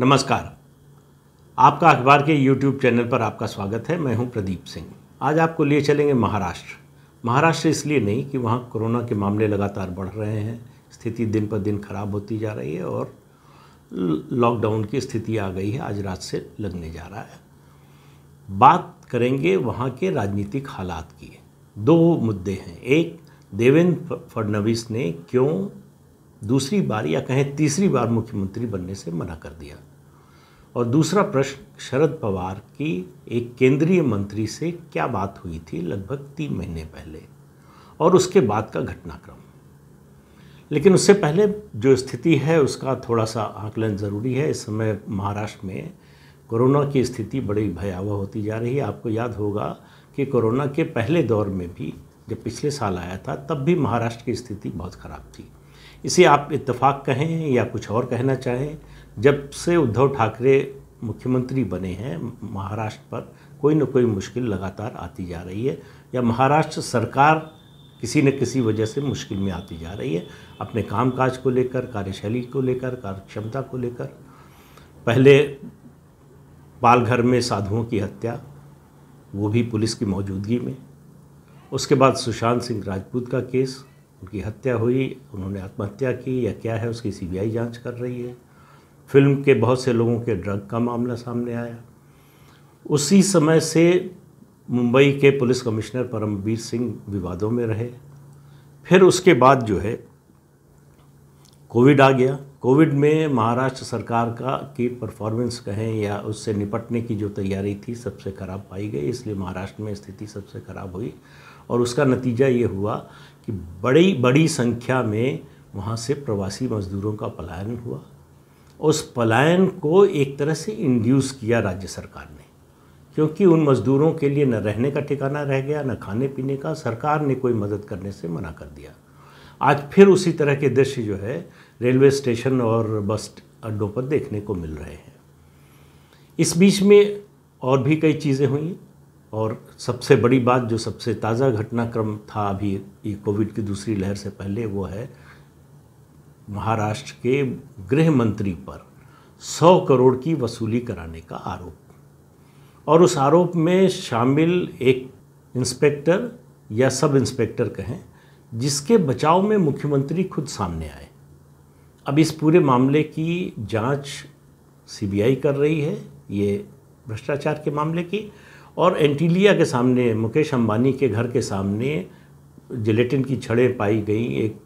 नमस्कार आपका अखबार के यूट्यूब चैनल पर आपका स्वागत है मैं हूं प्रदीप सिंह आज आपको लिए चलेंगे महाराष्ट्र महाराष्ट्र इसलिए नहीं कि वहां कोरोना के मामले लगातार बढ़ रहे हैं स्थिति दिन पर दिन खराब होती जा रही है और लॉकडाउन की स्थिति आ गई है आज रात से लगने जा रहा है बात करेंगे वहाँ के राजनीतिक हालात की दो मुद्दे हैं एक देवेंद्र फडणवीस ने क्यों दूसरी बार या कहें तीसरी बार मुख्यमंत्री बनने से मना कर दिया और दूसरा प्रश्न शरद पवार की एक केंद्रीय मंत्री से क्या बात हुई थी लगभग तीन महीने पहले और उसके बाद का घटनाक्रम लेकिन उससे पहले जो स्थिति है उसका थोड़ा सा आकलन ज़रूरी है इस समय महाराष्ट्र में कोरोना की स्थिति बड़ी भयावह होती जा रही है आपको याद होगा कि कोरोना के पहले दौर में भी जब पिछले साल आया था तब भी महाराष्ट्र की स्थिति बहुत ख़राब थी इसे आप इत्तेफाक कहें या कुछ और कहना चाहें जब से उद्धव ठाकरे मुख्यमंत्री बने हैं महाराष्ट्र पर कोई ना कोई मुश्किल लगातार आती जा रही है या महाराष्ट्र सरकार किसी न किसी वजह से मुश्किल में आती जा रही है अपने कामकाज को लेकर कार्यशैली को लेकर कार्यक्षमता को लेकर पहले पालघर में साधुओं की हत्या वो भी पुलिस की मौजूदगी में उसके बाद सुशांत सिंह राजपूत का केस उनकी हत्या हुई उन्होंने आत्महत्या की या क्या है उसकी सीबीआई जांच कर रही है फिल्म के बहुत से लोगों के ड्रग का मामला सामने आया उसी समय से मुंबई के पुलिस कमिश्नर परमवीर सिंह विवादों में रहे फिर उसके बाद जो है कोविड आ गया कोविड में महाराष्ट्र सरकार का की परफॉर्मेंस कहें या उससे निपटने की जो तैयारी थी सबसे ख़राब पाई गई इसलिए महाराष्ट्र में स्थिति सबसे ख़राब हुई और उसका नतीजा ये हुआ कि बड़ी बड़ी संख्या में वहाँ से प्रवासी मजदूरों का पलायन हुआ उस पलायन को एक तरह से इंड्यूस किया राज्य सरकार ने क्योंकि उन मज़दूरों के लिए न रहने का ठिकाना रह गया न खाने पीने का सरकार ने कोई मदद करने से मना कर दिया आज फिर उसी तरह के दृश्य जो है रेलवे स्टेशन और बस अड्डों पर देखने को मिल रहे हैं इस बीच में और भी कई चीज़ें हुई और सबसे बड़ी बात जो सबसे ताज़ा घटनाक्रम था अभी ये कोविड की दूसरी लहर से पहले वो है महाराष्ट्र के गृह मंत्री पर 100 करोड़ की वसूली कराने का आरोप और उस आरोप में शामिल एक इंस्पेक्टर या सब इंस्पेक्टर कहें जिसके बचाव में मुख्यमंत्री खुद सामने आए अब इस पूरे मामले की जांच सीबीआई कर रही है ये भ्रष्टाचार के मामले की और एंटीलिया के सामने मुकेश अंबानी के घर के सामने जिलेटिन की छड़ें पाई गई एक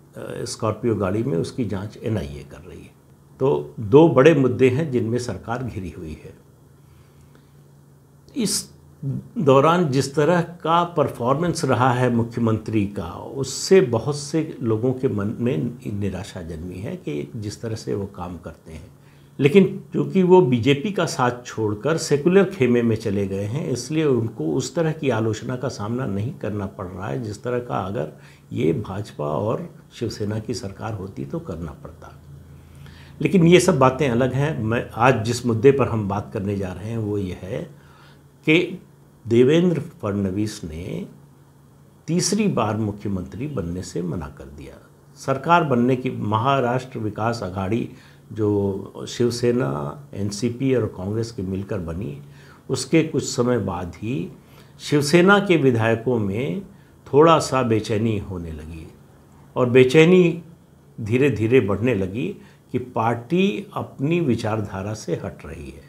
स्कॉर्पियो गाड़ी में उसकी जांच एनआईए कर रही है तो दो बड़े मुद्दे हैं जिनमें सरकार घिरी हुई है इस दौरान जिस तरह का परफॉर्मेंस रहा है मुख्यमंत्री का उससे बहुत से लोगों के मन में निराशा जन्मी है कि जिस तरह से वो काम करते हैं लेकिन चूंकि वो बीजेपी का साथ छोड़कर सेकुलर खेमे में चले गए हैं इसलिए उनको उस तरह की आलोचना का सामना नहीं करना पड़ रहा है जिस तरह का अगर ये भाजपा और शिवसेना की सरकार होती तो करना पड़ता लेकिन ये सब बातें अलग हैं मैं आज जिस मुद्दे पर हम बात करने जा रहे हैं वो ये है कि देवेंद्र फडणवीस ने तीसरी बार मुख्यमंत्री बनने से मना कर दिया सरकार बनने की महाराष्ट्र विकास अघाड़ी जो शिवसेना एनसीपी और कांग्रेस के मिलकर बनी उसके कुछ समय बाद ही शिवसेना के विधायकों में थोड़ा सा बेचैनी होने लगी और बेचैनी धीरे धीरे बढ़ने लगी कि पार्टी अपनी विचारधारा से हट रही है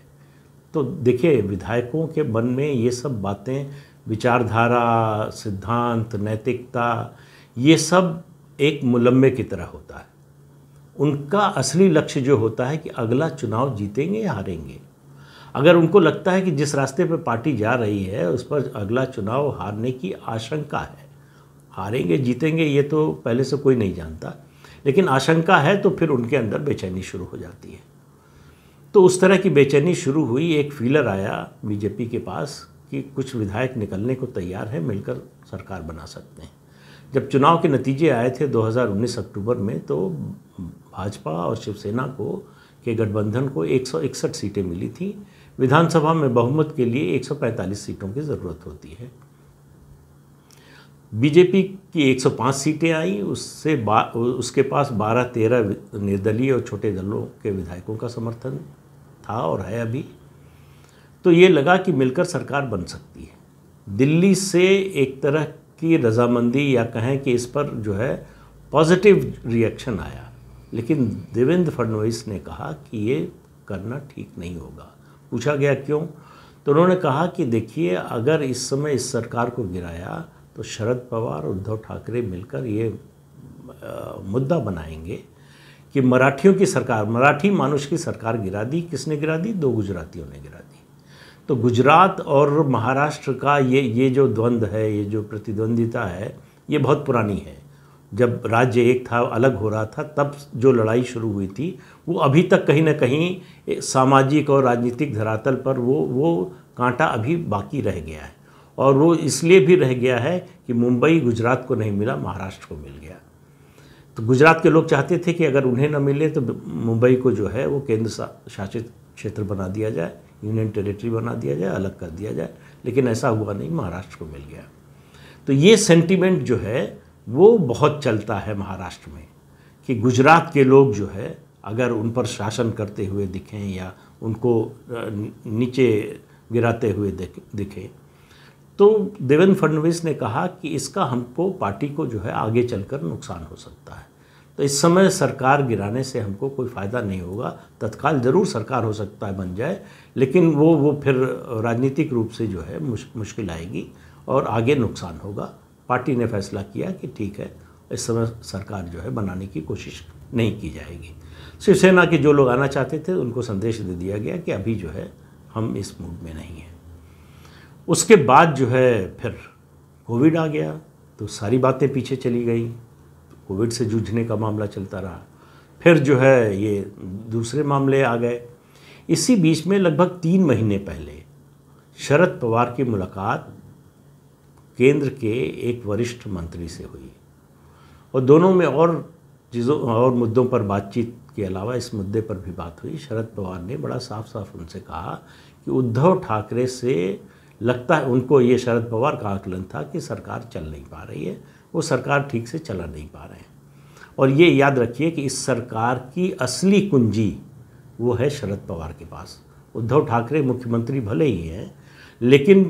तो देखिए विधायकों के मन में ये सब बातें विचारधारा सिद्धांत नैतिकता ये सब एक मुलम्बे की तरह होता है उनका असली लक्ष्य जो होता है कि अगला चुनाव जीतेंगे या हारेंगे अगर उनको लगता है कि जिस रास्ते पर पार्टी जा रही है उस पर अगला चुनाव हारने की आशंका है हारेंगे जीतेंगे ये तो पहले से कोई नहीं जानता लेकिन आशंका है तो फिर उनके अंदर बेचैनी शुरू हो जाती है तो उस तरह की बेचैनी शुरू हुई एक फीलर आया बीजेपी के पास कि कुछ विधायक निकलने को तैयार है मिलकर सरकार बना सकते हैं जब चुनाव के नतीजे आए थे 2019 अक्टूबर में तो भाजपा और शिवसेना को के गठबंधन को एक सीटें मिली थी विधानसभा में बहुमत के लिए 145 सीटों की ज़रूरत होती है बीजेपी की 105 सीटें आई उससे उसके पास 12-13 निर्दलीय और छोटे दलों के विधायकों का समर्थन था और है अभी तो ये लगा कि मिलकर सरकार बन सकती है दिल्ली से एक तरह की रजामंदी या कहें कि इस पर जो है पॉजिटिव रिएक्शन आया लेकिन देवेंद्र फडणवीस ने कहा कि ये करना ठीक नहीं होगा पूछा गया क्यों तो उन्होंने कहा कि देखिए अगर इस समय इस सरकार को गिराया तो शरद पवार उद्धव ठाकरे मिलकर ये आ, मुद्दा बनाएंगे कि मराठियों की सरकार मराठी मानुष की सरकार गिरा दी किसने गिरा दी दो गुजरातियों ने गिरा दी तो गुजरात और महाराष्ट्र का ये ये जो द्वंद्व है ये जो प्रतिद्वंदिता है ये बहुत पुरानी है जब राज्य एक था अलग हो रहा था तब जो लड़ाई शुरू हुई थी वो अभी तक कहीं ना कहीं सामाजिक और राजनीतिक धरातल पर वो वो कांटा अभी बाकी रह गया है और वो इसलिए भी रह गया है कि मुंबई गुजरात को नहीं मिला महाराष्ट्र को मिल गया तो गुजरात के लोग चाहते थे कि अगर उन्हें न मिले तो मुंबई को जो है वो केंद्र शासित क्षेत्र बना दिया जाए यूनियन टेरिटरी बना दिया जाए अलग कर दिया जाए लेकिन ऐसा हुआ नहीं महाराष्ट्र को मिल गया तो ये सेंटिमेंट जो है वो बहुत चलता है महाराष्ट्र में कि गुजरात के लोग जो है अगर उन पर शासन करते हुए दिखें या उनको नीचे गिराते हुए दिखें तो देवेंद्र फडणवीस ने कहा कि इसका हमको पार्टी को जो है आगे चलकर नुकसान हो सकता है तो इस समय सरकार गिराने से हमको कोई फ़ायदा नहीं होगा तत्काल ज़रूर सरकार हो सकता है बन जाए लेकिन वो वो फिर राजनीतिक रूप से जो है मुश, मुश्किल आएगी और आगे नुकसान होगा पार्टी ने फैसला किया कि ठीक है इस समय सरकार जो है बनाने की कोशिश नहीं की जाएगी शिवसेना के जो लोग आना चाहते थे उनको संदेश दे दिया गया कि अभी जो है हम इस मूड में नहीं हैं उसके बाद जो है फिर कोविड आ गया तो सारी बातें पीछे चली गई कोविड से जूझने का मामला चलता रहा फिर जो है ये दूसरे मामले आ गए इसी बीच में लगभग तीन महीने पहले शरद पवार की मुलाकात केंद्र के एक वरिष्ठ मंत्री से हुई और दोनों में और चीज़ों और मुद्दों पर बातचीत के अलावा इस मुद्दे पर भी बात हुई शरद पवार ने बड़ा साफ साफ उनसे कहा कि उद्धव ठाकरे से लगता है उनको ये शरद पवार का आकलन था कि सरकार चल नहीं पा रही है वो सरकार ठीक से चला नहीं पा रहे हैं और ये याद रखिए कि इस सरकार की असली कुंजी वो है शरद पवार के पास उद्धव ठाकरे मुख्यमंत्री भले ही हैं लेकिन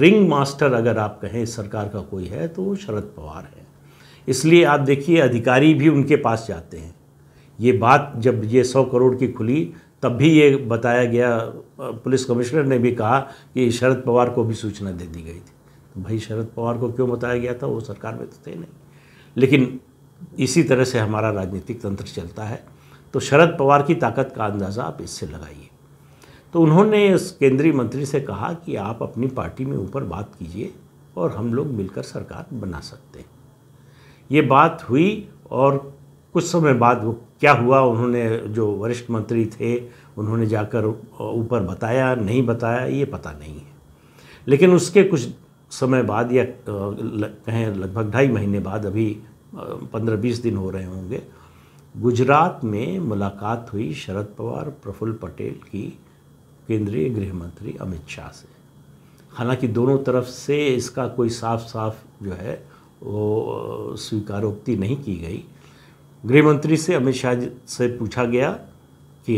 रिंग मास्टर अगर आप कहें इस सरकार का कोई है तो वो शरद पवार है इसलिए आप देखिए अधिकारी भी उनके पास जाते हैं ये बात जब ये सौ करोड़ की खुली तब भी ये बताया गया पुलिस कमिश्नर ने भी कहा कि शरद पवार को भी सूचना दे दी गई थी तो भाई शरद पवार को क्यों बताया गया था वो सरकार में तो थे नहीं लेकिन इसी तरह से हमारा राजनीतिक तंत्र चलता है तो शरद पवार की ताकत का अंदाज़ा आप इससे लगाइए तो उन्होंने इस केंद्रीय मंत्री से कहा कि आप अपनी पार्टी में ऊपर बात कीजिए और हम लोग मिलकर सरकार बना सकते हैं ये बात हुई और कुछ समय बाद वो क्या हुआ उन्होंने जो वरिष्ठ मंत्री थे उन्होंने जाकर ऊपर बताया नहीं बताया ये पता नहीं है लेकिन उसके कुछ समय बाद या कहें लगभग ढाई महीने बाद अभी पंद्रह बीस दिन हो रहे होंगे गुजरात में मुलाकात हुई शरद पवार प्रफुल्ल पटेल की केंद्रीय गृह मंत्री अमित शाह से हालांकि दोनों तरफ से इसका कोई साफ साफ जो है वो स्वीकारोक्ति नहीं की गई गृह मंत्री से अमित शाह से पूछा गया कि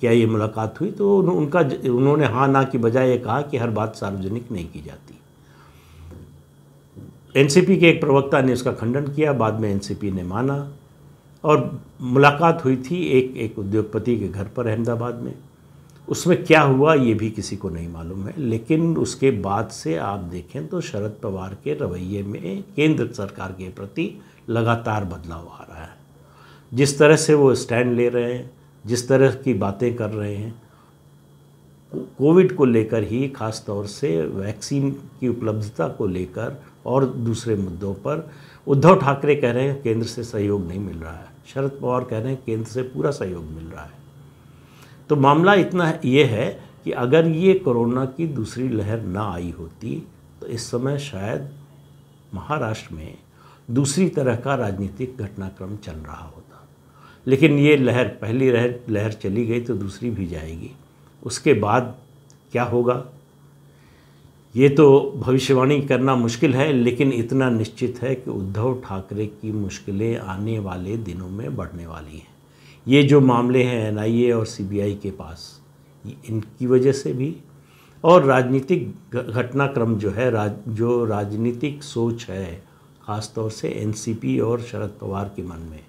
क्या ये मुलाकात हुई तो उनका उन्होंने हाँ ना की बजाय ये कहा कि हर बात सार्वजनिक नहीं की जाती एनसीपी के एक प्रवक्ता ने उसका खंडन किया बाद में एनसीपी ने माना और मुलाकात हुई थी एक एक उद्योगपति के घर पर अहमदाबाद में उसमें क्या हुआ ये भी किसी को नहीं मालूम है लेकिन उसके बाद से आप देखें तो शरद पवार के रवैये में केंद्र सरकार के प्रति लगातार बदलाव आ रहा है जिस तरह से वो स्टैंड ले रहे हैं जिस तरह की बातें कर रहे हैं कोविड को लेकर ही खास तौर से वैक्सीन की उपलब्धता को लेकर और दूसरे मुद्दों पर उद्धव ठाकरे कह रहे हैं केंद्र से सहयोग नहीं मिल रहा है शरद पवार कह रहे हैं केंद्र से पूरा सहयोग मिल रहा है तो मामला इतना ये है कि अगर ये कोरोना की दूसरी लहर ना आई होती तो इस समय शायद महाराष्ट्र में दूसरी तरह का राजनीतिक घटनाक्रम चल रहा होता लेकिन ये लहर पहली लहर लहर चली गई तो दूसरी भी जाएगी उसके बाद क्या होगा ये तो भविष्यवाणी करना मुश्किल है लेकिन इतना निश्चित है कि उद्धव ठाकरे की मुश्किलें आने वाले दिनों में बढ़ने वाली हैं ये जो मामले हैं एनआईए और सीबीआई के पास इनकी वजह से भी और राजनीतिक घटनाक्रम जो है राज जो राजनीतिक सोच है ख़ासतौर से एनसीपी और शरद पवार के मन में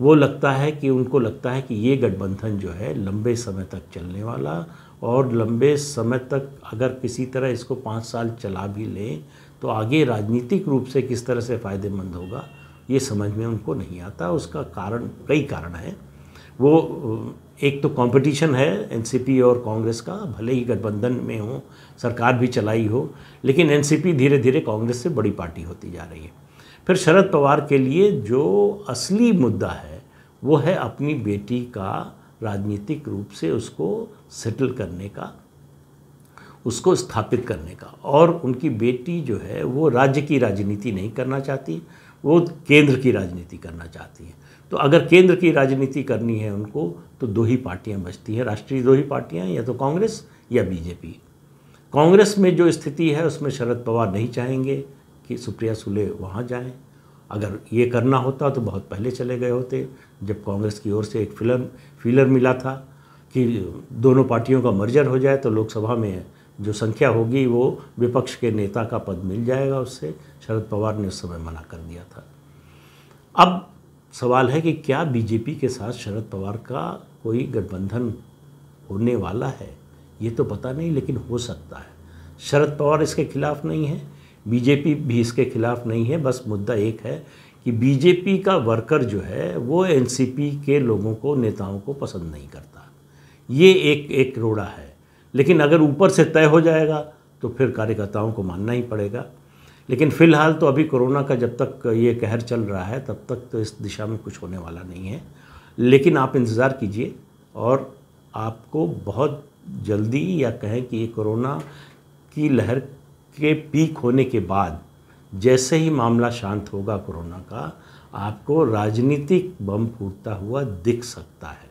वो लगता है कि उनको लगता है कि ये गठबंधन जो है लंबे समय तक चलने वाला और लंबे समय तक अगर किसी तरह इसको पाँच साल चला भी लें तो आगे राजनीतिक रूप से किस तरह से फ़ायदेमंद होगा ये समझ में उनको नहीं आता उसका कारण कई कारण है वो एक तो कंपटीशन है एनसीपी और कांग्रेस का भले ही गठबंधन में हो सरकार भी चलाई हो लेकिन एनसीपी धीरे धीरे कांग्रेस से बड़ी पार्टी होती जा रही है फिर शरद पवार के लिए जो असली मुद्दा है वो है अपनी बेटी का राजनीतिक रूप से उसको सेटल करने का उसको स्थापित करने का और उनकी बेटी जो है वो राज्य की राजनीति नहीं करना चाहती वो केंद्र की राजनीति करना चाहती हैं तो अगर केंद्र की राजनीति करनी है उनको तो दो ही पार्टियां बचती हैं राष्ट्रीय दो ही पार्टियां या तो कांग्रेस या बीजेपी कांग्रेस में जो स्थिति है उसमें शरद पवार नहीं चाहेंगे कि सुप्रिया सुले वहाँ जाएं अगर ये करना होता तो बहुत पहले चले गए होते जब कांग्रेस की ओर से एक फिलर फीलर मिला था कि दोनों पार्टियों का मर्जर हो जाए तो लोकसभा में जो संख्या होगी वो विपक्ष के नेता का पद मिल जाएगा उससे शरद पवार ने उस समय मना कर दिया था अब सवाल है कि क्या बीजेपी के साथ शरद पवार का कोई गठबंधन होने वाला है ये तो पता नहीं लेकिन हो सकता है शरद पवार इसके खिलाफ नहीं है बीजेपी भी इसके खिलाफ नहीं है बस मुद्दा एक है कि बीजेपी का वर्कर जो है वो एनसीपी के लोगों को नेताओं को पसंद नहीं करता ये एक एक रोड़ा है लेकिन अगर ऊपर से तय हो जाएगा तो फिर कार्यकर्ताओं को मानना ही पड़ेगा लेकिन फिलहाल तो अभी कोरोना का जब तक ये कहर चल रहा है तब तक तो इस दिशा में कुछ होने वाला नहीं है लेकिन आप इंतज़ार कीजिए और आपको बहुत जल्दी या कहें कि ये कोरोना की लहर के पीक होने के बाद जैसे ही मामला शांत होगा कोरोना का आपको राजनीतिक बम फूटता हुआ दिख सकता है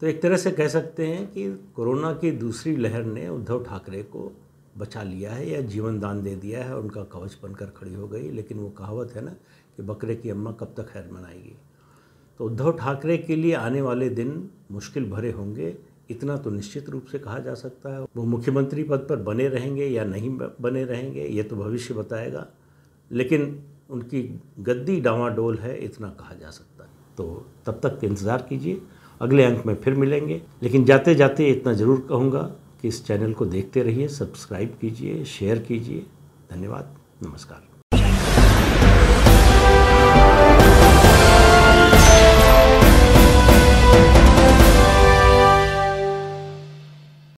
तो एक तरह से कह सकते हैं कि कोरोना की दूसरी लहर ने उद्धव ठाकरे को बचा लिया है या जीवन दान दे दिया है उनका कवच बनकर खड़ी हो गई लेकिन वो कहावत है ना कि बकरे की अम्मा कब तक खैर मनाएगी तो उद्धव ठाकरे के लिए आने वाले दिन मुश्किल भरे होंगे इतना तो निश्चित रूप से कहा जा सकता है वो मुख्यमंत्री पद पर बने रहेंगे या नहीं बने रहेंगे ये तो भविष्य बताएगा लेकिन उनकी गद्दी डामाडोल है इतना कहा जा सकता है तो तब तक इंतज़ार कीजिए अगले अंक में फिर मिलेंगे लेकिन जाते जाते इतना ज़रूर कहूँगा कि इस चैनल को देखते रहिए सब्सक्राइब कीजिए शेयर कीजिए धन्यवाद नमस्कार